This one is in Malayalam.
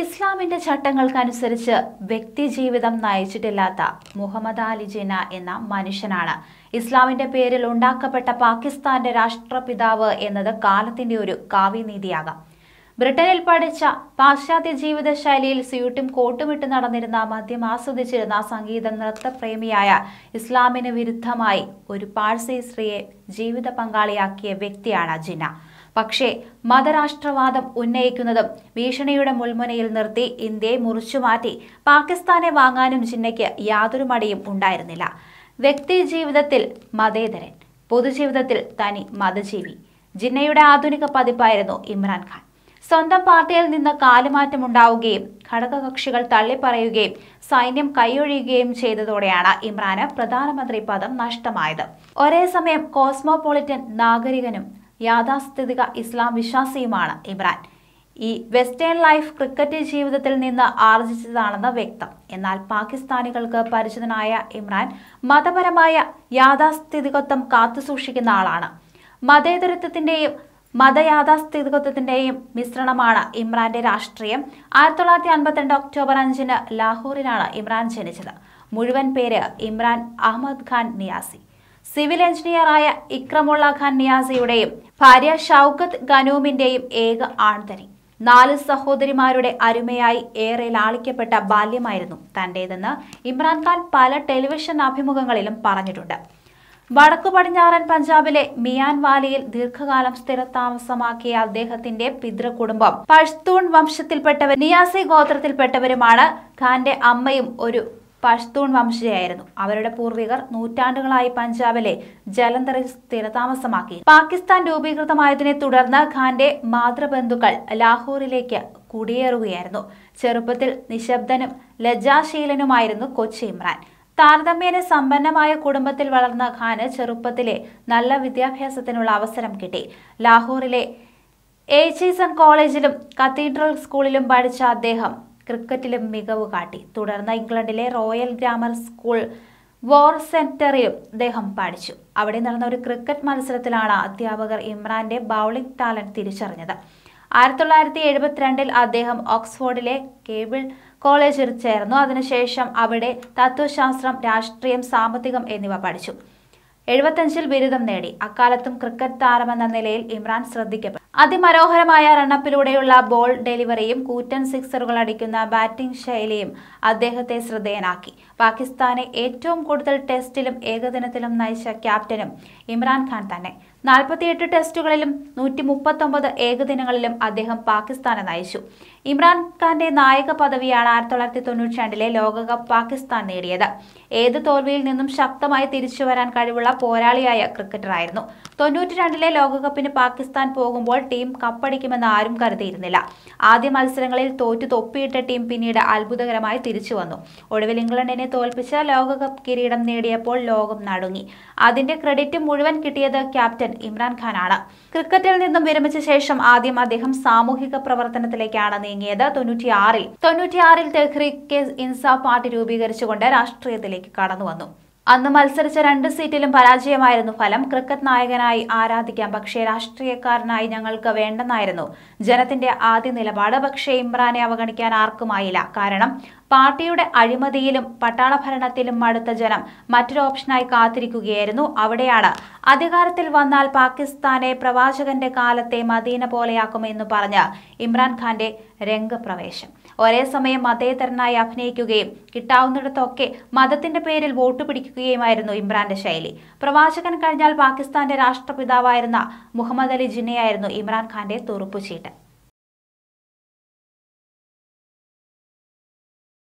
ഇസ്ലാമിന്റെ ചട്ടങ്ങൾക്കനുസരിച്ച് വ്യക്തി ജീവിതം നയിച്ചിട്ടില്ലാത്ത മുഹമ്മദ് അലി ജിന എന്ന മനുഷ്യനാണ് ഇസ്ലാമിന്റെ പേരിൽ ഉണ്ടാക്കപ്പെട്ട പാകിസ്ഥാന്റെ രാഷ്ട്രപിതാവ് എന്നത് കാലത്തിന്റെ ഒരു കാവ്യനീതിയാകാം ബ്രിട്ടനിൽ പഠിച്ച പാശ്ചാത്യ ജീവിതശൈലിയിൽ സ്യൂട്ടും കോട്ടുമിട്ട് നടന്നിരുന്ന മദ്യം ആസ്വദിച്ചിരുന്ന സംഗീത നൃത്തപ്രേമിയായ ഇസ്ലാമിന് വിരുദ്ധമായി ഒരു പാഴ്സി സ്ത്രീയെ ജീവിത പങ്കാളിയാക്കിയ വ്യക്തിയാണ് അജിന പക്ഷേ മതരാഷ്ട്രവാദം ഉന്നയിക്കുന്നതും ഭീഷണിയുടെ മുൾമുനയിൽ നിർത്തി ഇന്ത്യയെ മുറിച്ചുമാറ്റി പാകിസ്ഥാനെ വാങ്ങാനും ജിന്നയ്ക്ക് യാതൊരു മടിയും ഉണ്ടായിരുന്നില്ല വ്യക്തി ജീവിതത്തിൽ മതേതരൻ പൊതുജീവിതത്തിൽ തനി മതജീവി ജിന്നയുടെ ആധുനിക പതിപ്പായിരുന്നു ഇമ്രാൻഖാൻ സ്വന്തം പാർട്ടിയിൽ നിന്ന് കാലുമാറ്റമുണ്ടാവുകയും ഘടകകക്ഷികൾ തള്ളിപ്പറയുകയും സൈന്യം കൈയൊഴിയുകയും ചെയ്തതോടെയാണ് ഇമ്രാന് പ്രധാനമന്ത്രി പദം നഷ്ടമായത് ഒരേ സമയം കോസ്മോപൊളിറ്റൻ നാഗരികനും യാഥാസ്ഥിതിക ഇസ്ലാം വിശ്വാസിയുമാണ് ഇമ്രാൻ ഈ വെസ്റ്റേൺ ലൈഫ് ക്രിക്കറ്റ് ജീവിതത്തിൽ നിന്ന് ആർജിച്ചതാണെന്ന് വ്യക്തം എന്നാൽ പാകിസ്ഥാനികൾക്ക് പരിചിതനായ ഇമ്രാൻ മതപരമായ യാഥാസ്ഥിതികത്വം കാത്തുസൂക്ഷിക്കുന്ന ആളാണ് മതേതരത്വത്തിന്റെയും മതയാഥാസ്ഥിതികത്വത്തിന്റെയും മിശ്രണമാണ് ഇമ്രാന്റെ രാഷ്ട്രീയം ആയിരത്തി തൊള്ളായിരത്തി അൻപത്തിരണ്ട് ഒക്ടോബർ അഞ്ചിന് ലാഹോറിലാണ് ഇമ്രാൻ ജനിച്ചത് മുഴുവൻ പേര് ഇമ്രാൻ അഹമ്മദ് ഖാൻ നിയാസി സിവിൽ എഞ്ചിനീയറായ ഇക്രമുള്ള ഖാൻ നിയാസിയുടെയും ഭാര്യ ഷൌക്കത്ത് ഖനൂമിന്റെയും ഏക ആൺതനി നാല് സഹോദരിമാരുടെ അരുമയായി ഏറെ ലാളിക്കപ്പെട്ട ബാല്യമായിരുന്നു തന്റേതെന്ന് ഇമ്രാൻഖാൻ പല ടെലിവിഷൻ അഭിമുഖങ്ങളിലും പറഞ്ഞിട്ടുണ്ട് വടക്കു പടിഞ്ഞാറൻ പഞ്ചാബിലെ മിയാൻ ദീർഘകാലം സ്ഥിരതാമസമാക്കിയ അദ്ദേഹത്തിന്റെ പിതൃകുടുംബം പഷ്തൂൺ വംശത്തിൽപ്പെട്ടവർ നിയാസി ഗോത്രത്തിൽപ്പെട്ടവരുമാണ് ഖാന്റെ അമ്മയും ഒരു പഷ്തൂൺ വംശജയായിരുന്നു അവരുടെ പൂർവികർ നൂറ്റാണ്ടുകളായി പഞ്ചാബിലെ ജലന്ധറിൽ സ്ഥിരതാമസമാക്കി പാകിസ്ഥാൻ രൂപീകൃതമായതിനെ തുടർന്ന് ഖാന്റെ മാതൃബന്ധുക്കൾ ലാഹോറിലേക്ക് കുടിയേറുകയായിരുന്നു ചെറുപ്പത്തിൽ നിശബ്ദനും ലജ്ജാശീലനുമായിരുന്നു കൊച്ചി ഇമ്രാൻ താരതമ്യേന സമ്പന്നമായ കുടുംബത്തിൽ വളർന്ന ഖാന് ചെറുപ്പത്തിലെ നല്ല വിദ്യാഭ്യാസത്തിനുള്ള അവസരം കിട്ടി ലാഹോറിലെ ഏച്ചീസൺ കോളേജിലും കത്തീഡ്രൽ സ്കൂളിലും പഠിച്ച അദ്ദേഹം ക്രിക്കറ്റിലും മികവ് കാട്ടി തുടർന്ന് ഇംഗ്ലണ്ടിലെ റോയൽ ഗ്രാമർ സ്കൂൾ വോർ സെന്ററിലും അദ്ദേഹം പഠിച്ചു അവിടെ നടന്ന ഒരു ക്രിക്കറ്റ് മത്സരത്തിലാണ് അധ്യാപകർ ഇമ്രാന്റെ ബൗളിംഗ് ടാലന്റ് തിരിച്ചറിഞ്ഞത് ആയിരത്തി തൊള്ളായിരത്തി എഴുപത്തിരണ്ടിൽ അദ്ദേഹം ഓക്സ്ഫോർഡിലെ കേബിൾ കോളേജിൽ ചേർന്നു അതിനുശേഷം അവിടെ തത്വശാസ്ത്രം രാഷ്ട്രീയം സാമ്പത്തികം എന്നിവ പഠിച്ചു എഴുപത്തഞ്ചിൽ ബിരുദം നേടി അക്കാലത്തും ക്രിക്കറ്റ് താരമെന്ന നിലയിൽ ഇമ്രാൻ ശ്രദ്ധിക്കപ്പെട്ടു അതിമനോഹരമായ റണ്ണപ്പിലൂടെയുള്ള ബോൾ ഡെലിവറിയും കൂറ്റൻ സിക്സറുകൾ അടിക്കുന്ന ബാറ്റിംഗ് ശൈലിയും അദ്ദേഹത്തെ ശ്രദ്ധേയനാക്കി പാകിസ്ഥാനെ ഏറ്റവും കൂടുതൽ ടെസ്റ്റിലും ഏകദിനത്തിലും നയിച്ച ക്യാപ്റ്റനും ഇമ്രാൻഖാൻ തന്നെ നാൽപ്പത്തിയെട്ട് ടെസ്റ്റുകളിലും നൂറ്റി മുപ്പത്തൊമ്പത് ഏകദിനങ്ങളിലും അദ്ദേഹം പാകിസ്ഥാനെ നയിച്ചു ഇമ്രാൻഖാന്റെ നായക പദവിയാണ് ആയിരത്തി തൊള്ളായിരത്തി തൊണ്ണൂറ്റി രണ്ടിലെ ലോകകപ്പ് പാകിസ്ഥാൻ നേടിയത് ഏത് തോൽവിയിൽ നിന്നും ശക്തമായി തിരിച്ചു വരാൻ കഴിവുള്ള പോരാളിയായ ക്രിക്കറ്ററായിരുന്നു തൊണ്ണൂറ്റി രണ്ടിലെ ലോകകപ്പിന് പാകിസ്ഥാൻ പോകുമ്പോൾ ടീം കപ്പടിക്കുമെന്ന് ആരും കരുതിയിരുന്നില്ല ആദ്യ മത്സരങ്ങളിൽ തോറ്റു തൊപ്പിയിട്ട ടീം പിന്നീട് അത്ഭുതകരമായി തിരിച്ചു വന്നു ഒടുവിൽ ഇംഗ്ലണ്ടിനെ തോൽപ്പിച്ച ലോകകപ്പ് കിരീടം നേടിയപ്പോൾ ലോകം നടുങ്ങി അതിന്റെ ക്രെഡിറ്റ് മുഴുവൻ കിട്ടിയത് ക്യാപ്റ്റൻ ഇമ്രാൻഖാനാണ് ക്രിക്കറ്റിൽ നിന്നും വിരമിച്ച ശേഷം ആദ്യം അദ്ദേഹം സാമൂഹിക പ്രവർത്തനത്തിലേക്കാണ് നീങ്ങിയത് തൊണ്ണൂറ്റിയാറിൽ തൊണ്ണൂറ്റിയാറിൽ കെ ഇൻസാഫ് പാർട്ടി രൂപീകരിച്ചുകൊണ്ട് രാഷ്ട്രീയത്തിലേക്ക് കടന്നു വന്നു അന്ന് മത്സരിച്ച രണ്ട് സീറ്റിലും പരാജയമായിരുന്നു ഫലം ക്രിക്കറ്റ് നായകനായി ആരാധിക്കാം പക്ഷേ രാഷ്ട്രീയക്കാരനായി ഞങ്ങൾക്ക് വേണ്ടെന്നായിരുന്നു ജനത്തിന്റെ ആദ്യ നിലപാട് പക്ഷേ ഇമ്രാനെ അവഗണിക്കാൻ ആർക്കുമായില്ല കാരണം പാർട്ടിയുടെ അഴിമതിയിലും പട്ടാള ഭരണത്തിലും മടുത്ത ജനം മറ്റൊരു ഓപ്ഷനായി കാത്തിരിക്കുകയായിരുന്നു അവിടെയാണ് അധികാരത്തിൽ വന്നാൽ പാകിസ്ഥാനെ പ്രവാചകന്റെ കാലത്തെ മദീന പോലെയാക്കുമെന്ന് പറഞ്ഞ് ഇമ്രാൻഖാന്റെ രംഗപ്രവേശം ഒരേ സമയം മതേതരനായി അഭിനയിക്കുകയും കിട്ടാവുന്നിടത്തൊക്കെ മതത്തിന്റെ പേരിൽ വോട്ട് പിടിക്കുകയുമായിരുന്നു ഇമ്രാന്റെ ശൈലി പ്രവാചകൻ കഴിഞ്ഞാൽ പാകിസ്ഥാന്റെ രാഷ്ട്രപിതാവായിരുന്ന മുഹമ്മദ് അലി ജിന്നയായിരുന്നു ഇമ്രാൻഖാന്റെ തുറുപ്പുചീട്ട്